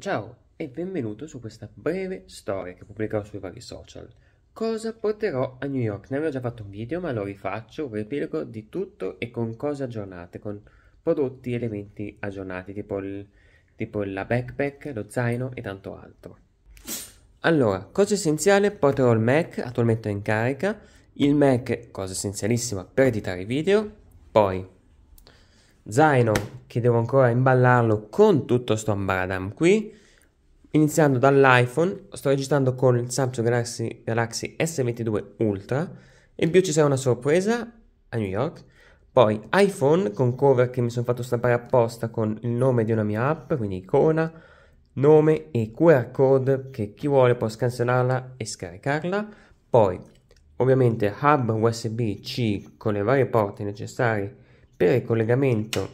Ciao e benvenuto su questa breve storia che pubblicherò sui vari social. Cosa porterò a New York? Ne avevo già fatto un video ma lo rifaccio, un riepilogo di tutto e con cose aggiornate, con prodotti e elementi aggiornati tipo, il, tipo la backpack, lo zaino e tanto altro. Allora, cosa essenziale, porterò il Mac, attualmente in carica, il Mac, cosa essenzialissima per editare i video, poi zaino che devo ancora imballarlo con tutto sto ambaradam qui. Iniziando dall'iPhone, sto registrando con il Samsung Galaxy, Galaxy S22 Ultra. In più ci sarà una sorpresa a New York. Poi iPhone con cover che mi sono fatto stampare apposta con il nome di una mia app, quindi icona, nome e QR code che chi vuole può scansionarla e scaricarla. Poi ovviamente hub USB-C con le varie porte necessarie per il collegamento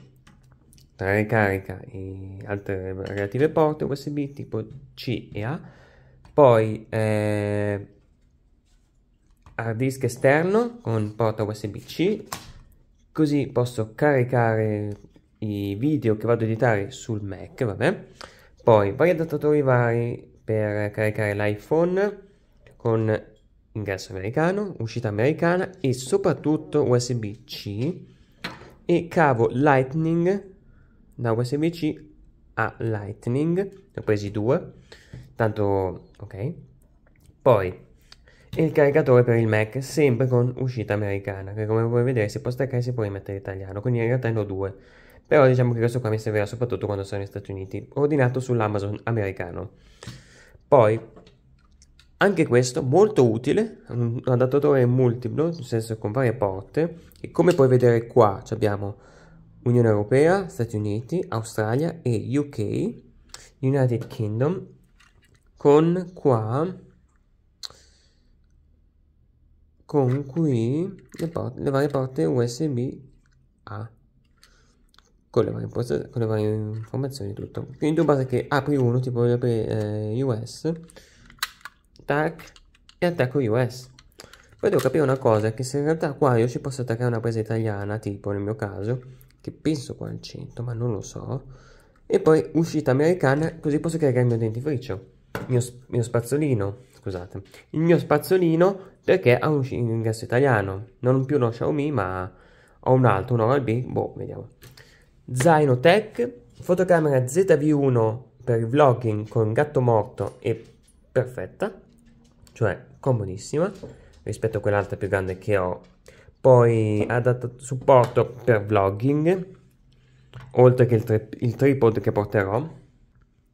tra ricarica e altre relative porte USB tipo C e A, poi eh, hard disk esterno con porta USB-C, così posso caricare i video che vado a editare sul Mac, vabbè. Poi vari adattatori vari per caricare l'iPhone con ingresso americano, uscita americana e soprattutto USB-C e cavo Lightning da USB-C a Lightning, ne ho presi due, tanto ok. Poi il caricatore per il Mac, sempre con uscita americana, che come puoi vedere si può staccare e si può rimettere italiano, quindi in realtà ne ho due. Però diciamo che questo qua mi servirà soprattutto quando sono negli Stati Uniti, ordinato sull'Amazon americano. Poi anche questo molto utile, un adattatore multiplo, nel senso con varie porte, e come puoi vedere qua abbiamo Unione Europea, Stati Uniti, Australia e UK, United Kingdom, con qua, con qui le, porte, le varie porte USB A, con le, varie, con le varie informazioni tutto. Quindi tu basta che apri uno, tipo apri eh, US, tac, e attacco US. Poi devo capire una cosa, che se in realtà qua io ci posso attaccare una presa italiana, tipo nel mio caso, che penso qua al 100, ma non lo so, e poi uscita americana, così posso caricare il mio dentifricio, il mio, mio spazzolino, scusate, il mio spazzolino perché ha un ingresso italiano, non più uno Xiaomi, ma ho un altro, un Oral B, boh, vediamo. Zaino Tech, fotocamera ZV1 per il vlogging con gatto morto e perfetta cioè comodissima rispetto a quell'altra più grande che ho. Poi adatto supporto per vlogging, oltre che il, tri il tripod che porterò,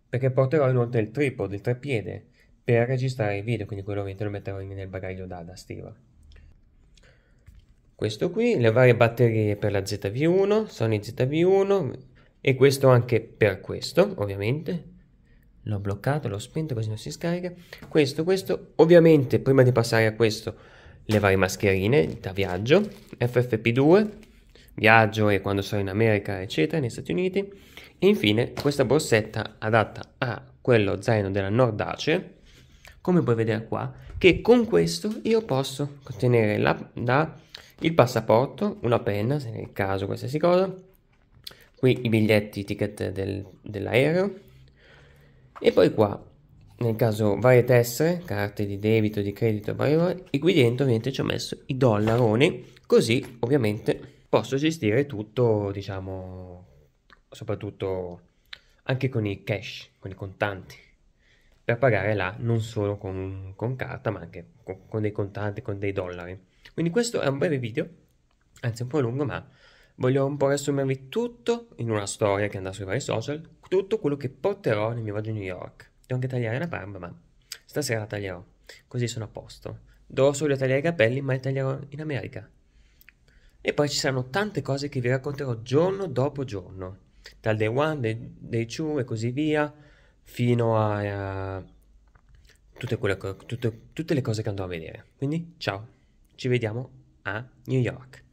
perché porterò inoltre il tripod, il trepiede, per registrare i video, quindi quello lo metterò nel bagaglio da, da stiva. Questo qui, le varie batterie per la ZV1, Sony ZV1 e questo anche per questo, ovviamente, l'ho bloccato, l'ho spento così non si scarica. Questo, questo, ovviamente prima di passare a questo le varie mascherine da viaggio, FFP2, viaggio e quando sono in America eccetera, negli Stati Uniti. E infine questa borsetta adatta a quello zaino della Nordace, come puoi vedere qua, che con questo io posso contenere la, la, il passaporto, una penna, se nel caso qualsiasi cosa, qui i biglietti, i ticket del, dell'aereo, e poi qua, nel caso varie tessere, carte di debito, di credito, varie varie, e qui dentro ovviamente ci ho messo i dollaroni, così ovviamente posso gestire tutto, diciamo, soprattutto anche con i cash, con i contanti, per pagare là non solo con, con carta, ma anche con, con dei contanti, con dei dollari. Quindi questo è un breve video, anzi un po' lungo, ma Voglio un po' riassumervi tutto in una storia che andrà sui vari social, tutto quello che porterò nel mio viaggio a New York. Devo anche tagliare la barba, ma stasera la taglierò, così sono a posto. Dovrò solo tagliare i capelli, ma li taglierò in America. E poi ci saranno tante cose che vi racconterò giorno dopo giorno, dal day one, day, day two e così via, fino a, a eh, tutte, quelle, tutte, tutte le cose che andrò a vedere. Quindi, ciao, ci vediamo a New York.